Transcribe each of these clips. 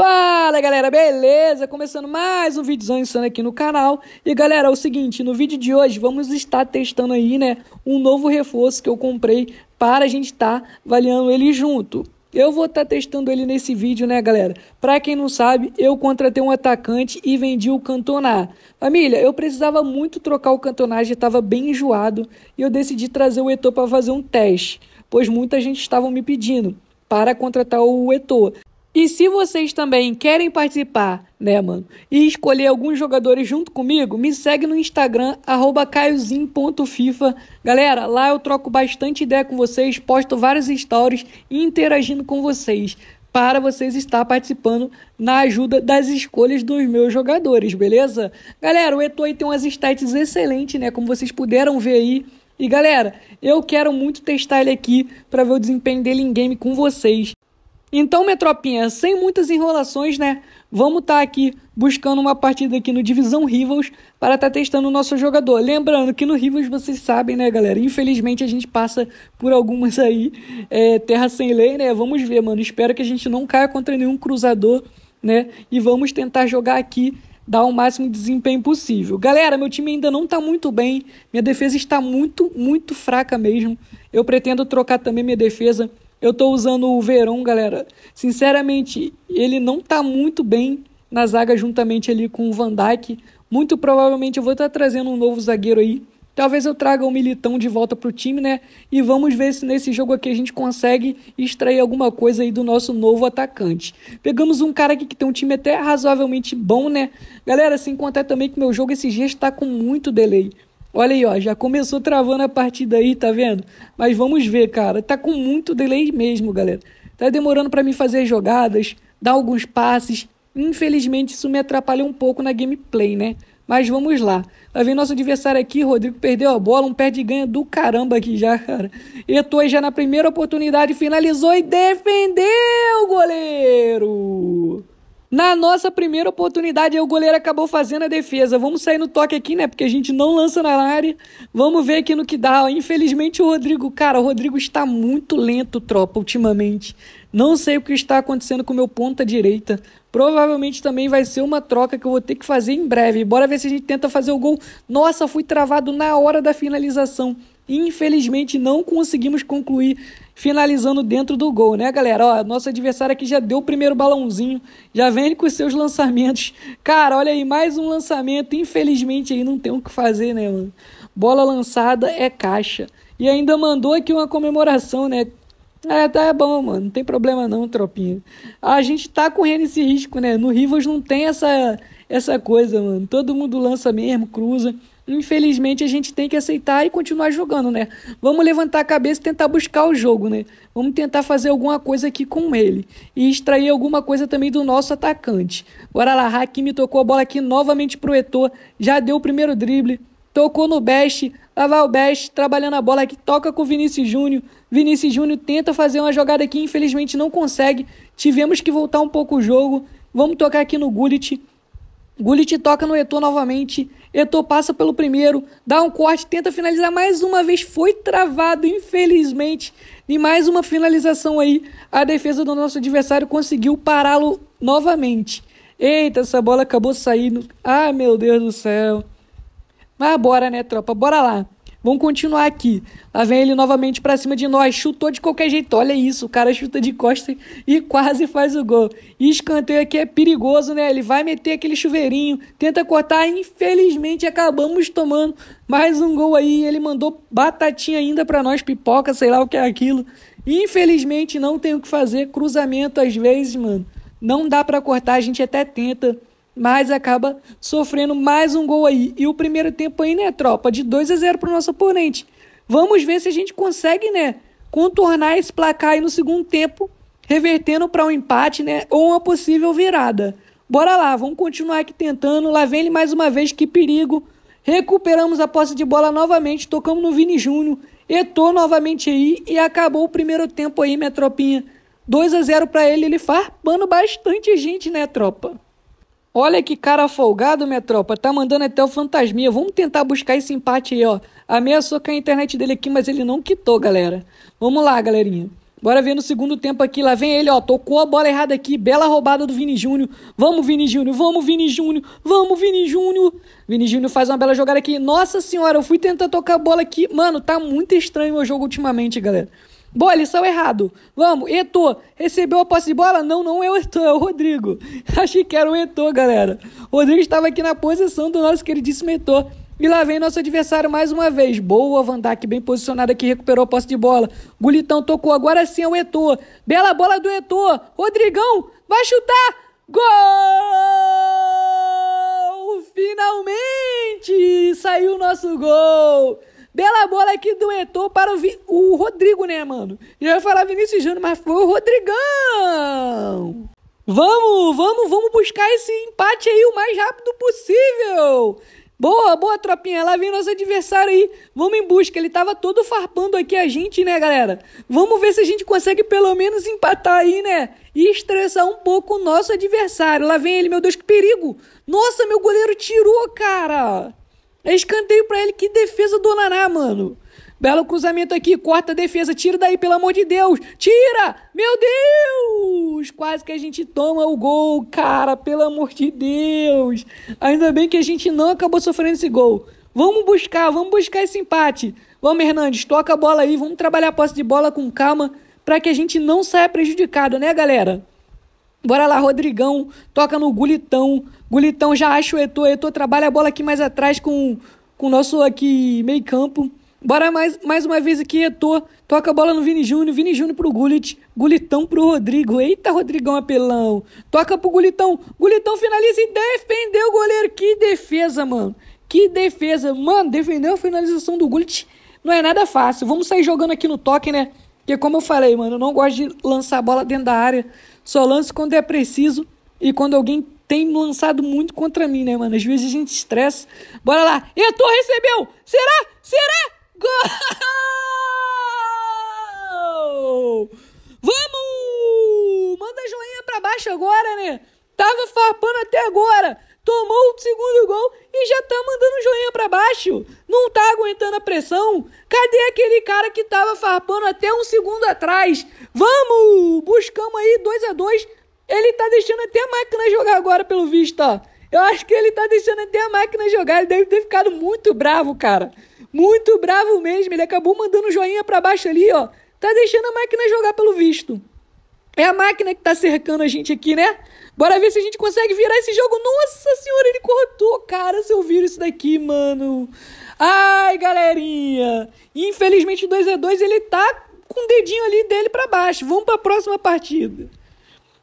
Fala galera, beleza? Começando mais um vídeozão insano aqui no canal. E galera, é o seguinte, no vídeo de hoje vamos estar testando aí, né, um novo reforço que eu comprei para a gente estar tá avaliando ele junto. Eu vou estar tá testando ele nesse vídeo, né, galera? Para quem não sabe, eu contratei um atacante e vendi o Cantoná. Família, eu precisava muito trocar o Cantoná, já estava bem enjoado, e eu decidi trazer o Etor para fazer um teste, pois muita gente estava me pedindo para contratar o Etor. E se vocês também querem participar, né, mano, e escolher alguns jogadores junto comigo, me segue no Instagram, caiozin.fifa. Galera, lá eu troco bastante ideia com vocês, posto vários stories interagindo com vocês para vocês estar participando na ajuda das escolhas dos meus jogadores, beleza? Galera, o Eto'o tem umas stats excelentes, né? Como vocês puderam ver aí. E galera, eu quero muito testar ele aqui para ver o desempenho dele em game com vocês. Então, Metropinha, sem muitas enrolações, né? Vamos estar tá aqui buscando uma partida aqui no Divisão Rivals para estar tá testando o nosso jogador. Lembrando que no Rivals vocês sabem, né, galera? Infelizmente a gente passa por algumas aí, é, terra sem lei, né? Vamos ver, mano. Espero que a gente não caia contra nenhum cruzador, né? E vamos tentar jogar aqui dar o máximo de desempenho possível. Galera, meu time ainda não está muito bem, minha defesa está muito, muito fraca mesmo. Eu pretendo trocar também minha defesa eu tô usando o Verón, galera. Sinceramente, ele não tá muito bem na zaga juntamente ali com o Van Dijk. Muito provavelmente eu vou estar tá trazendo um novo zagueiro aí. Talvez eu traga o Militão de volta pro time, né? E vamos ver se nesse jogo aqui a gente consegue extrair alguma coisa aí do nosso novo atacante. Pegamos um cara aqui que tem um time até razoavelmente bom, né? Galera, sem contar também que meu jogo esse dia está com muito delay. Olha aí, ó, já começou travando a partida aí, tá vendo? Mas vamos ver, cara. Tá com muito delay mesmo, galera. Tá demorando para mim fazer as jogadas, dar alguns passes. Infelizmente, isso me atrapalha um pouco na gameplay, né? Mas vamos lá. Vai tá vendo nosso adversário aqui, Rodrigo perdeu a bola, um perde ganha do caramba aqui já, cara. Eto'o já na primeira oportunidade finalizou e defendeu o goleiro. Na nossa primeira oportunidade, o goleiro acabou fazendo a defesa. Vamos sair no toque aqui, né? Porque a gente não lança na área. Vamos ver aqui no que dá. Infelizmente, o Rodrigo, cara, o Rodrigo está muito lento, tropa, ultimamente. Não sei o que está acontecendo com o meu ponta direita. Provavelmente também vai ser uma troca que eu vou ter que fazer em breve. Bora ver se a gente tenta fazer o gol. Nossa, fui travado na hora da finalização. Infelizmente, não conseguimos concluir finalizando dentro do gol, né, galera? Ó, nosso adversário aqui já deu o primeiro balãozinho, já vem com os seus lançamentos. Cara, olha aí, mais um lançamento. Infelizmente aí não tem o que fazer, né, mano? Bola lançada é caixa. E ainda mandou aqui uma comemoração, né? É, tá bom, mano. Não tem problema não, tropinha. A gente tá correndo esse risco, né? No Rivas não tem essa essa coisa, mano. Todo mundo lança mesmo, cruza infelizmente a gente tem que aceitar e continuar jogando, né? Vamos levantar a cabeça e tentar buscar o jogo, né? Vamos tentar fazer alguma coisa aqui com ele e extrair alguma coisa também do nosso atacante. Bora lá, Hakimi tocou a bola aqui novamente pro Eto'o, já deu o primeiro drible, tocou no Best, lá vai o Best trabalhando a bola aqui, toca com o Vinícius Júnior. Vinícius Júnior tenta fazer uma jogada aqui, infelizmente não consegue. Tivemos que voltar um pouco o jogo. Vamos tocar aqui no Gullit. Gullit toca no Eto'o novamente. Eto'o passa pelo primeiro, dá um corte, tenta finalizar mais uma vez, foi travado, infelizmente. E mais uma finalização aí, a defesa do nosso adversário conseguiu pará-lo novamente. Eita, essa bola acabou saindo. Ah, meu Deus do céu. Mas bora, né, tropa? Bora lá. Vamos continuar aqui. Lá vem ele novamente para cima de nós. Chutou de qualquer jeito. Olha isso. O cara chuta de costas e quase faz o gol. E escanteio aqui é perigoso, né? Ele vai meter aquele chuveirinho. Tenta cortar. Infelizmente, acabamos tomando mais um gol aí. Ele mandou batatinha ainda para nós. Pipoca, sei lá o que é aquilo. Infelizmente, não tem o que fazer. Cruzamento às vezes, mano. Não dá para cortar. A gente até tenta mas acaba sofrendo mais um gol aí. E o primeiro tempo aí, né, tropa? De 2 a 0 para o nosso oponente. Vamos ver se a gente consegue, né, contornar esse placar aí no segundo tempo, revertendo para um empate, né, ou uma possível virada. Bora lá, vamos continuar aqui tentando. Lá vem ele mais uma vez, que perigo. Recuperamos a posse de bola novamente, tocamos no Vini Júnior, etou novamente aí e acabou o primeiro tempo aí, minha tropinha. 2 a 0 para ele, ele farpando bastante gente, né, tropa? Olha que cara folgado, minha tropa. Tá mandando até o fantasminha. Vamos tentar buscar esse empate aí, ó. Ameaçou com a internet dele aqui, mas ele não quitou, galera. Vamos lá, galerinha. Bora ver no segundo tempo aqui. Lá vem ele, ó. Tocou a bola errada aqui. Bela roubada do Vini Júnior. Vamos, Vini Júnior. Vamos, Vini Júnior. Vamos, Vini Júnior. Vini Júnior faz uma bela jogada aqui. Nossa senhora, eu fui tentar tocar a bola aqui. Mano, tá muito estranho o jogo ultimamente, galera. Boa, lição errado. Vamos, Eto. Recebeu a posse de bola? Não, não é o Eto, é o Rodrigo. Achei que era o Eto, galera. O Rodrigo estava aqui na posição do nosso queridíssimo Eto. E lá vem nosso adversário mais uma vez. Boa, Van Dijk, bem posicionada que recuperou a posse de bola. Gulitão tocou, agora sim é o Eto. Bela bola do Eto. Rodrigão, vai chutar. Gol! Finalmente saiu o nosso gol. Bela é bola aqui do Eto'o para o, Vi... o Rodrigo, né, mano? Já ia falar Vinícius Júnior, mas foi o Rodrigão! Vamos, vamos, vamos buscar esse empate aí o mais rápido possível! Boa, boa, tropinha. Lá vem nosso adversário aí. Vamos em busca. Ele tava todo farpando aqui a gente, né, galera? Vamos ver se a gente consegue pelo menos empatar aí, né? E estressar um pouco o nosso adversário. Lá vem ele, meu Deus, que perigo! Nossa, meu goleiro tirou, cara! É escanteio pra ele. Que defesa do Naná, mano. Belo cruzamento aqui, corta a defesa, tira daí, pelo amor de Deus! Tira! Meu Deus! Quase que a gente toma o gol, cara, pelo amor de Deus! Ainda bem que a gente não acabou sofrendo esse gol. Vamos buscar, vamos buscar esse empate. Vamos, Hernandes, toca a bola aí, vamos trabalhar a posse de bola com calma para que a gente não saia prejudicado, né, galera? Bora lá, Rodrigão. Toca no Gulitão. Gulitão já acha o Etô. Etô trabalha a bola aqui mais atrás com o nosso aqui meio campo. Bora mais, mais uma vez aqui, Etor. Toca a bola no Vini Júnior. Vini Júnior pro Gullit. Gulitão pro Rodrigo. Eita, Rodrigão apelão. Toca pro Gulitão. Gulitão finaliza e defendeu o goleiro. Que defesa, mano. Que defesa. Mano, defendeu a finalização do Gullit. Não é nada fácil. Vamos sair jogando aqui no toque, né? Porque como eu falei, mano, eu não gosto de lançar a bola dentro da área só lanço quando é preciso e quando alguém tem lançado muito contra mim, né, mano? Às vezes a gente estressa. Bora lá. tô recebeu! Será? Será? Gol! Vamos! Manda joinha pra baixo agora, né? Tava farpando até agora tomou o segundo gol e já tá mandando joinha para baixo. Não tá aguentando a pressão. Cadê aquele cara que tava farpando até um segundo atrás? Vamos! Buscamos aí 2 a 2 Ele tá deixando até a máquina jogar agora, pelo visto, ó. Eu acho que ele tá deixando até a máquina jogar. Ele deve ter ficado muito bravo, cara. Muito bravo mesmo. Ele acabou mandando joinha para baixo ali, ó. Tá deixando a máquina jogar, pelo visto. É a máquina que tá cercando a gente aqui, né? Bora ver se a gente consegue virar esse jogo. Nossa senhora, ele cortou. Cara, se eu viro isso daqui, mano. Ai, galerinha. Infelizmente, 2 a 2 ele tá com o dedinho ali dele para baixo. Vamos para a próxima partida.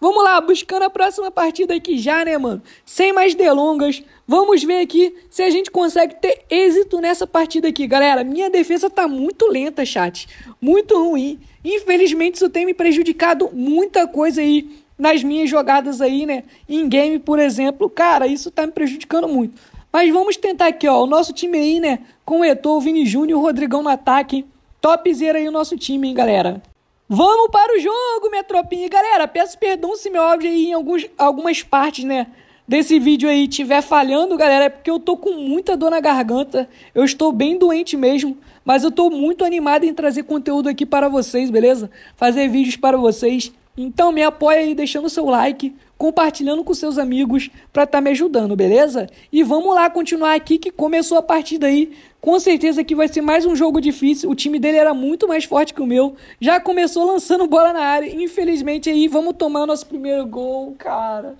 Vamos lá, buscando a próxima partida aqui já, né, mano? Sem mais delongas, vamos ver aqui se a gente consegue ter êxito nessa partida aqui. Galera, minha defesa tá muito lenta, chat. Muito ruim. Infelizmente, isso tem me prejudicado muita coisa aí nas minhas jogadas aí, né? Em game, por exemplo, cara, isso tá me prejudicando muito. Mas vamos tentar aqui, ó. O nosso time aí, né? Com o Eto'o, Vini Júnior e o Rodrigão no ataque. Topzera aí o nosso time, hein, galera? Vamos para o jogo, minha tropinha. Galera, peço perdão se meu áudio aí em alguns, algumas partes, né? Desse vídeo aí tiver falhando, galera, é porque eu tô com muita dor na garganta. Eu estou bem doente mesmo, mas eu tô muito animado em trazer conteúdo aqui para vocês, beleza? Fazer vídeos para vocês. Então me apoia aí deixando seu like, compartilhando com seus amigos para estar tá me ajudando, beleza? E vamos lá continuar aqui que começou a partida aí. Com certeza que vai ser mais um jogo difícil. O time dele era muito mais forte que o meu. Já começou lançando bola na área. Infelizmente aí vamos tomar nosso primeiro gol, cara.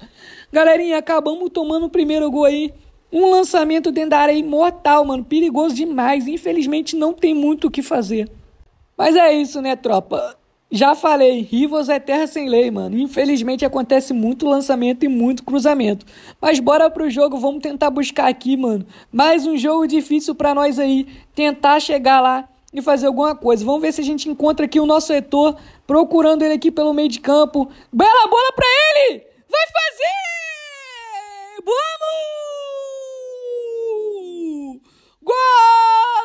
Galerinha, acabamos tomando o primeiro gol aí. Um lançamento dentro da área imortal, mano. Perigoso demais. Infelizmente não tem muito o que fazer. Mas é isso, né, tropa? Já falei, Rivas é terra sem lei, mano. Infelizmente acontece muito lançamento e muito cruzamento. Mas bora pro jogo, vamos tentar buscar aqui, mano. Mais um jogo difícil para nós aí. Tentar chegar lá e fazer alguma coisa. Vamos ver se a gente encontra aqui o nosso Etor, procurando ele aqui pelo meio de campo. Bela bola pra ele! Vai fazer! Vamos! Gol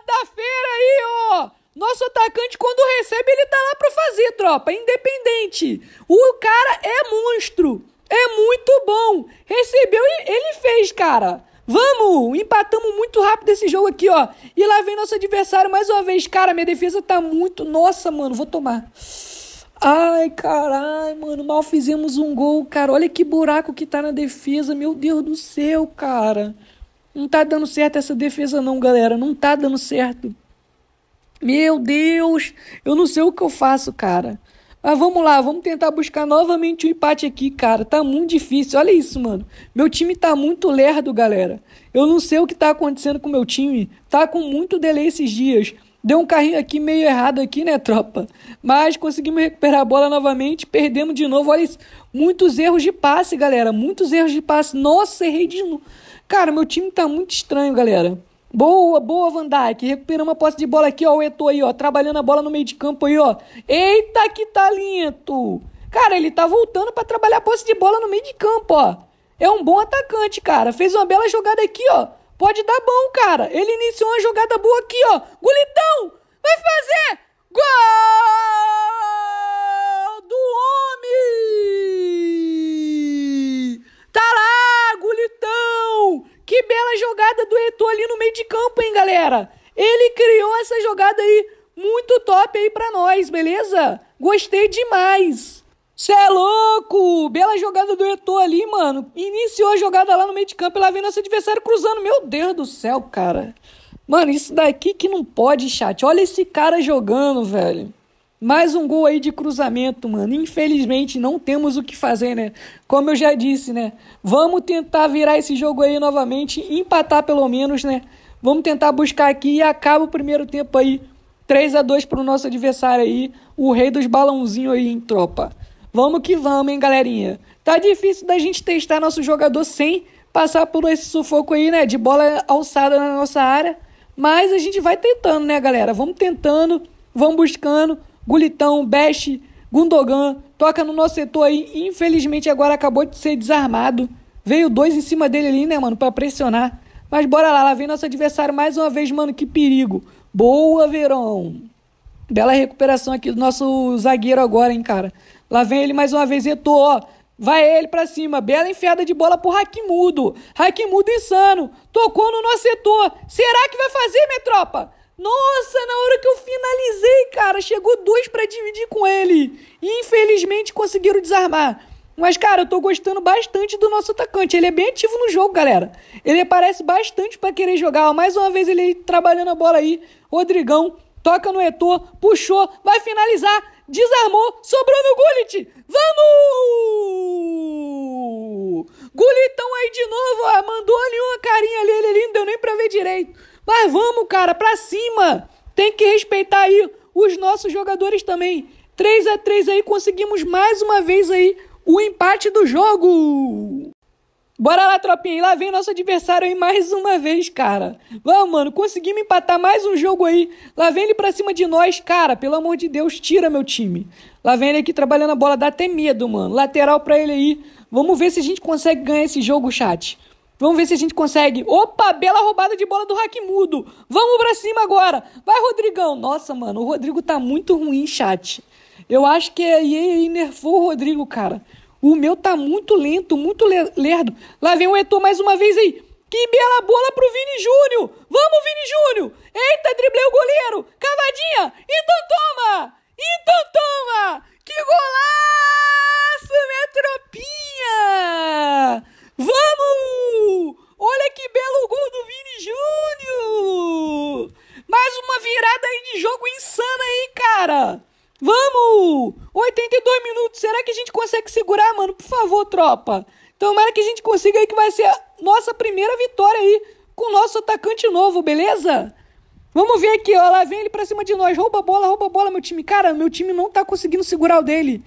da feira aí, ó! Nosso atacante, quando recebe, ele tá lá pra fazer, tropa. Independente. O cara é monstro. É muito bom. Recebeu e ele fez, cara. Vamos! Empatamos muito rápido esse jogo aqui, ó. E lá vem nosso adversário mais uma vez. Cara, minha defesa tá muito. Nossa, mano, vou tomar. Ai, caralho, mano, mal fizemos um gol, cara. Olha que buraco que tá na defesa. Meu Deus do céu, cara. Não tá dando certo essa defesa, não, galera. Não tá dando certo. Meu Deus, eu não sei o que eu faço, cara. Mas vamos lá, vamos tentar buscar novamente o um empate aqui, cara. Tá muito difícil. Olha isso, mano. Meu time tá muito lerdo, galera. Eu não sei o que tá acontecendo com meu time. Tá com muito delay esses dias. Deu um carrinho aqui meio errado aqui, né, tropa? Mas conseguimos recuperar a bola novamente, perdemos de novo. Olha isso. Muitos erros de passe, galera. Muitos erros de passe. Nossa, errei de novo. Cara, meu time tá muito estranho, galera. Boa, boa, Van Dijk. Recuperamos a posse de bola aqui, ó. O Eto aí, ó. Trabalhando a bola no meio de campo aí, ó. Eita, que talento! Cara, ele tá voltando para trabalhar a posse de bola no meio de campo, ó. É um bom atacante, cara. Fez uma bela jogada aqui, ó. Pode dar bom, cara. Ele iniciou uma jogada boa aqui, ó. Gulitão! Vai fazer! Gol! que bela jogada do Eto'o ali no meio de campo, hein, galera? Ele criou essa jogada aí muito top aí para nós, beleza? Gostei demais. Cê é louco! Bela jogada do Eto'o ali, mano. Iniciou a jogada lá no meio de campo e lá vem nosso adversário cruzando. Meu Deus do céu, cara. Mano, isso daqui que não pode, chat. Olha esse cara jogando, velho. Mais um gol aí de cruzamento, mano. Infelizmente não temos o que fazer, né? Como eu já disse, né? Vamos tentar virar esse jogo aí novamente, empatar pelo menos, né? Vamos tentar buscar aqui e acaba o primeiro tempo aí 3 a 2 pro nosso adversário aí, o rei dos balãozinhos aí em tropa. Vamos que vamos, hein, galerinha. Tá difícil da gente testar nosso jogador sem passar por esse sufoco aí, né, de bola alçada na nossa área, mas a gente vai tentando, né, galera? Vamos tentando, vamos buscando Gulitão, Best, Gundogan, toca no nosso setor aí. Infelizmente agora acabou de ser desarmado. Veio dois em cima dele ali, né, mano, para pressionar. Mas bora lá, lá vem nosso adversário mais uma vez, mano, que perigo. Boa, Verão. Bela recuperação aqui do nosso zagueiro agora, hein, cara. Lá vem ele mais uma vez, Eto, ó. Vai ele pra cima, bela enfiada de bola pro Hakimudo. Hakimudo insano, tocou no nosso setor. Será que vai fazer, minha tropa? Nossa, na hora que eu finalizei, cara, chegou dois para dividir com ele. infelizmente conseguiram desarmar. Mas, cara, eu tô gostando bastante do nosso atacante. Ele é bem ativo no jogo, galera. Ele aparece bastante para querer jogar. Mais uma vez ele trabalhando a bola aí. Rodrigão toca no Etor, puxou, vai finalizar, desarmou, sobrou no Gullit. Vamos! Gulitão aí de novo, ó, mandou ali uma carinha ali, ele ali, não deu nem pra ver direito. Mas vamos, cara, pra cima! Tem que respeitar aí os nossos jogadores também. 3 a 3 aí, conseguimos mais uma vez aí o empate do jogo. Bora lá, tropinha. E lá vem nosso adversário aí mais uma vez, cara. Vamos, mano. Conseguimos empatar mais um jogo aí. Lá vem ele pra cima de nós, cara. Pelo amor de Deus, tira meu time. Lá vem ele aqui trabalhando a bola. Dá até medo, mano. Lateral pra ele aí. Vamos ver se a gente consegue ganhar esse jogo, chat. Vamos ver se a gente consegue. Opa, bela roubada de bola do Raquimudo. Vamos pra cima agora. Vai, Rodrigão. Nossa, mano, o Rodrigo tá muito ruim, chat. Eu acho que é a EA nerfou o Rodrigo, cara. O meu tá muito lento, muito lerdo. Lá vem o Etor mais uma vez aí. Que bela bola pro Vini Júnior. Vamos, Vini Júnior. Eita, driblei o goleiro. Cavadinha. Então toma. Então toma. Que golaço, minha tropinha. Vamos! Olha que belo gol do Vini Júnior! Mais uma virada aí de jogo insana aí, cara! Vamos! 82 minutos, será que a gente consegue segurar, mano? Por favor, tropa! Tomara que a gente consiga aí que vai ser a nossa primeira vitória aí com o nosso atacante novo, beleza? Vamos ver aqui, ó. Lá vem ele pra cima de nós. Rouba a bola, rouba a bola, meu time. Cara, meu time não tá conseguindo segurar o dele.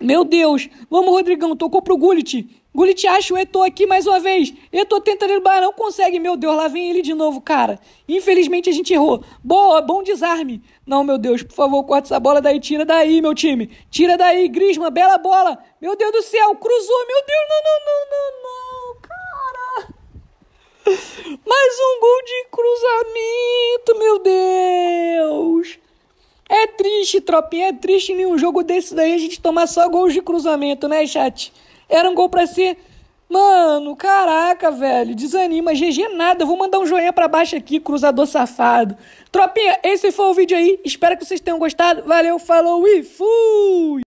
Meu Deus. Vamos, Rodrigão. Tocou pro Gullit. Gullit acha o Eto'o aqui mais uma vez. Eto'o tenta derrubar, não consegue. Meu Deus, lá vem ele de novo, cara. Infelizmente a gente errou. Boa, bom desarme. Não, meu Deus, por favor, corta essa bola daí. Tira daí, meu time. Tira daí, Grisma, bela bola. Meu Deus do céu, cruzou. Meu Deus, não, não, não, não, não, cara. Mais um gol de cruzamento, meu Deus. É triste, tropinha, é triste em um jogo desse daí a gente tomar só gols de cruzamento, né, chat? Era um gol para ser. Mano, caraca, velho. Desanima. GG nada. Vou mandar um joinha para baixo aqui, cruzador safado. Tropinha, esse foi o vídeo aí. Espero que vocês tenham gostado. Valeu, falou e fui!